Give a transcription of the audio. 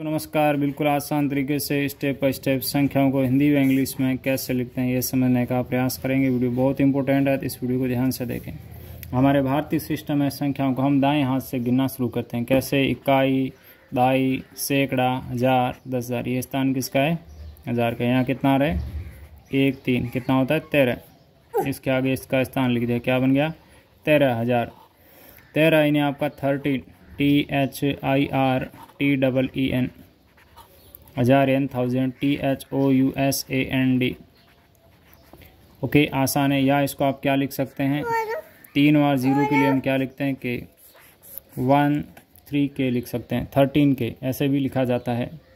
तो नमस्कार बिल्कुल आसान तरीके से स्टेप बाई स्टेप संख्याओं को हिंदी व इंग्लिश में कैसे लिखते हैं ये समझने का प्रयास करेंगे वीडियो बहुत इंपॉर्टेंट है तो इस वीडियो को ध्यान से देखें हमारे भारतीय सिस्टम में संख्याओं को हम दाएं हाथ से गिनना शुरू करते हैं कैसे इकाई दाई सैकड़ा हजार दस हज़ार ये स्थान किसका है हज़ार का यहाँ कितना रहे एक तीन कितना होता है तेरह इसके आगे इसका स्थान लिख दिया क्या बन गया तेरह हज़ार तेरह इन्हें आपका thirteen T H I R T double E N हजार in thousand T H O U S A N D okay आसान है या इसको आप क्या लिख सकते हैं तीन और ज़ीरो के लिए हम क्या लिखते हैं कि वन थ्री के लिख सकते हैं थर्टीन के ऐसे भी लिखा जाता है